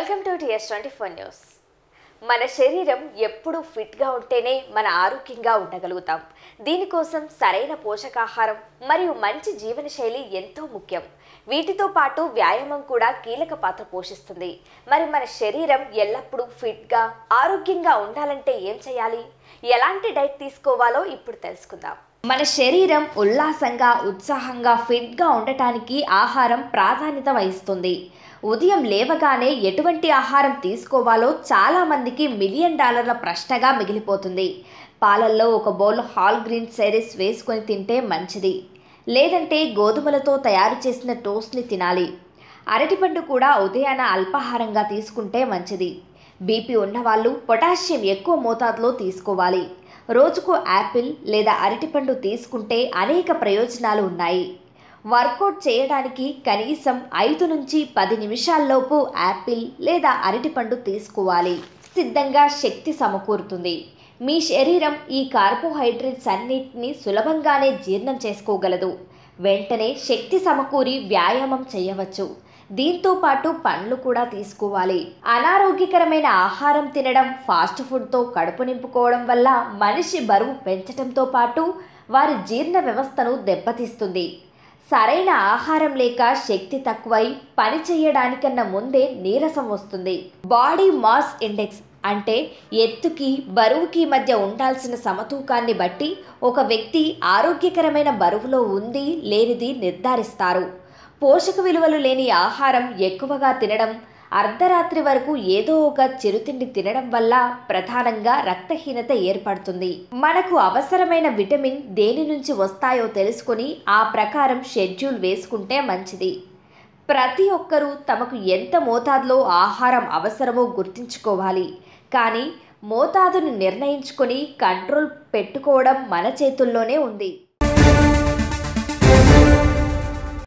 welcome to TS twenty four news మన శరీరం ఎప్పుడూ ఫిట్గా ఉంటేనే మన ఆరోగ్యంగా ఉండగలుగుతాం దీనికోసం సరైన పోషకాహారం మరియు మంచి జీవనశైలి ఎంతో ముఖ్యం వీటితో పాటు వ్యాయామం కూడా కీలక పాత్ర పోషిస్తుంది మరి మన శరీరం ఎల్లప్పుడూ ఫిట్గా ఆరోగ్యంగా ఉండాలంటే ఏం చేయాలి ఎలాంటి డైట్ తీసుకోవాలో ఇప్పుడు తెలుసుకుందాం మన శరీరం ఉల్లాసంగా ఉత్సాహంగా ఫిట్గా ఉండటానికి ఆహారం ప్రాధాన్యత వహిస్తుంది ఉదయం లేవగానే ఎటువంటి ఆహారం తీసుకోవాలో చాలామందికి మిలియన్ డాలర్ల ప్రశ్నగా మిగిలిపోతుంది పాలల్లో ఒక బౌల్ హాల్ గ్రీన్ సెరీస్ వేసుకొని తింటే మంచిది లేదంటే గోధుమలతో తయారు చేసిన టోస్ట్ని తినాలి అరటిపండు కూడా ఉదయాన అల్పాహారంగా తీసుకుంటే మంచిది బీపీ ఉన్నవాళ్ళు పొటాషియం ఎక్కువ మోతాదులో తీసుకోవాలి రోజుకు యాపిల్ లేదా అరటిపండు తీసుకుంటే అనేక ప్రయోజనాలు ఉన్నాయి వర్కౌట్ చేయడానికి కనీసం ఐదు నుంచి పది నిమిషాల్లోపు యాపిల్ లేదా అరటిపండు తీసుకోవాలి సిద్ధంగా శక్తి సమకూరుతుంది మీ శరీరం ఈ కార్బోహైడ్రేట్స్ అన్నింటినీ సులభంగానే జీర్ణం చేసుకోగలదు వెంటనే శక్తి సమకూరి వ్యాయామం చేయవచ్చు దీంతో పాటు పండ్లు కూడా తీసుకోవాలి అనారోగ్యకరమైన ఆహారం తినడం ఫాస్ట్ ఫుడ్తో కడుపు నింపుకోవడం వల్ల మనిషి బరువు పెంచడంతో పాటు వారి జీర్ణ వ్యవస్థను దెబ్బతీస్తుంది సరైన ఆహారం లేక శక్తి తక్కువై పని చేయడానికన్నా ముందే నీరసం వస్తుంది బాడీ మాస్ ఇండెక్స్ అంటే ఎత్తుకి బరువుకి మధ్య ఉండాల్సిన సమతూకాన్ని బట్టి ఒక వ్యక్తి ఆరోగ్యకరమైన బరువులో ఉంది లేనిది నిర్ధారిస్తారు పోషక విలువలు లేని ఆహారం ఎక్కువగా తినడం అర్ధరాత్రి వరకు ఏదో ఒక చిరుతిండి తినడం వల్ల ప్రధానంగా రక్తహీనత ఏర్పడుతుంది మనకు అవసరమైన విటమిన్ దేని నుంచి వస్తాయో తెలుసుకొని ఆ ప్రకారం షెడ్యూల్ వేసుకుంటే మంచిది ప్రతి ఒక్కరూ తమకు ఎంత మోతాదులో ఆహారం అవసరమో గుర్తించుకోవాలి కానీ మోతాదును నిర్ణయించుకొని కంట్రోల్ పెట్టుకోవడం మన చేతుల్లోనే ఉంది